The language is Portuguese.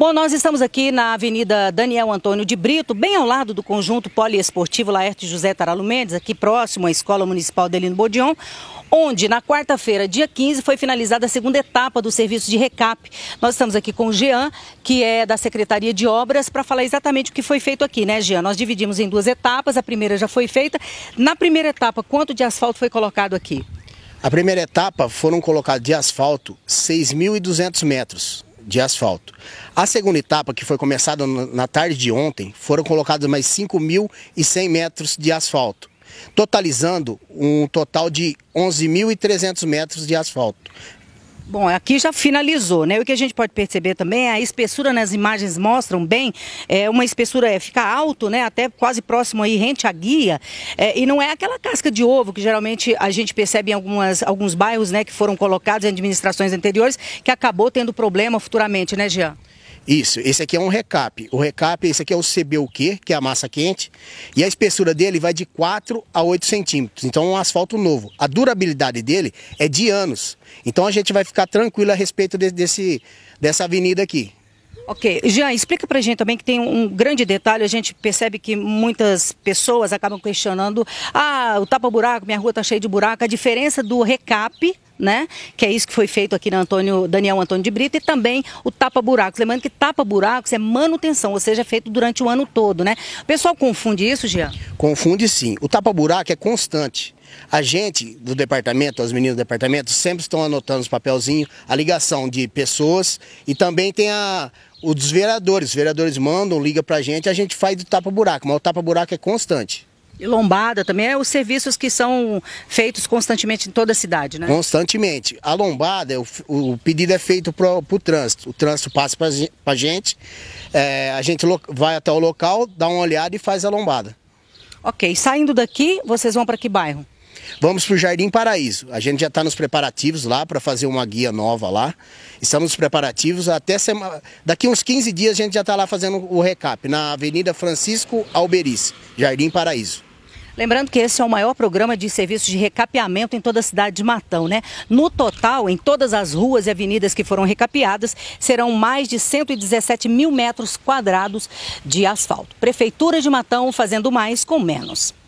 Bom, nós estamos aqui na Avenida Daniel Antônio de Brito, bem ao lado do conjunto poliesportivo Laerte José Taralo Mendes, aqui próximo à Escola Municipal Delino Bodion, onde na quarta-feira, dia 15, foi finalizada a segunda etapa do serviço de recap. Nós estamos aqui com o Jean, que é da Secretaria de Obras, para falar exatamente o que foi feito aqui, né, Jean? Nós dividimos em duas etapas, a primeira já foi feita. Na primeira etapa, quanto de asfalto foi colocado aqui? A primeira etapa foram colocados de asfalto 6.200 metros de asfalto. A segunda etapa, que foi começada na tarde de ontem, foram colocados mais 5.100 metros de asfalto, totalizando um total de 11.300 metros de asfalto Bom, aqui já finalizou, né? O que a gente pode perceber também é a espessura nas imagens mostram bem, é uma espessura é, fica alto, né? Até quase próximo aí, rente à guia, é, e não é aquela casca de ovo que geralmente a gente percebe em algumas, alguns bairros, né? Que foram colocados em administrações anteriores, que acabou tendo problema futuramente, né, Jean? Isso, esse aqui é um recap. O recap, esse aqui é o CBUQ, que é a massa quente, e a espessura dele vai de 4 a 8 centímetros, então é um asfalto novo. A durabilidade dele é de anos, então a gente vai ficar tranquilo a respeito de, desse, dessa avenida aqui. Ok. Jean, explica pra gente também que tem um grande detalhe, a gente percebe que muitas pessoas acabam questionando, ah, o tapa-buraco, minha rua tá cheia de buraco, a diferença do recap né? Que é isso que foi feito aqui na Antônio, Daniel Antônio de Brito, e também o tapa-buracos. Lembrando que tapa-buracos é manutenção, ou seja, é feito durante o ano todo, né? O pessoal confunde isso, Jean? Confunde sim. O tapa-buraco é constante. A gente do departamento, os meninos do departamento, sempre estão anotando os papelzinhos, a ligação de pessoas e também tem a, o dos vereadores. Os vereadores mandam, liga pra gente, a gente faz do tapa-buraco, mas o tapa-buraco é constante lombada também, é os serviços que são feitos constantemente em toda a cidade, né? Constantemente. A lombada, o, o pedido é feito para o trânsito. O trânsito passa para a gente, é, a gente vai até o local, dá uma olhada e faz a lombada. Ok, saindo daqui, vocês vão para que bairro? Vamos para o Jardim Paraíso. A gente já está nos preparativos lá para fazer uma guia nova lá. Estamos nos preparativos até semana... daqui uns 15 dias a gente já está lá fazendo o recap na Avenida Francisco Alberice, Jardim Paraíso. Lembrando que esse é o maior programa de serviços de recapeamento em toda a cidade de Matão, né? No total, em todas as ruas e avenidas que foram recapeadas, serão mais de 117 mil metros quadrados de asfalto. Prefeitura de Matão fazendo mais com menos.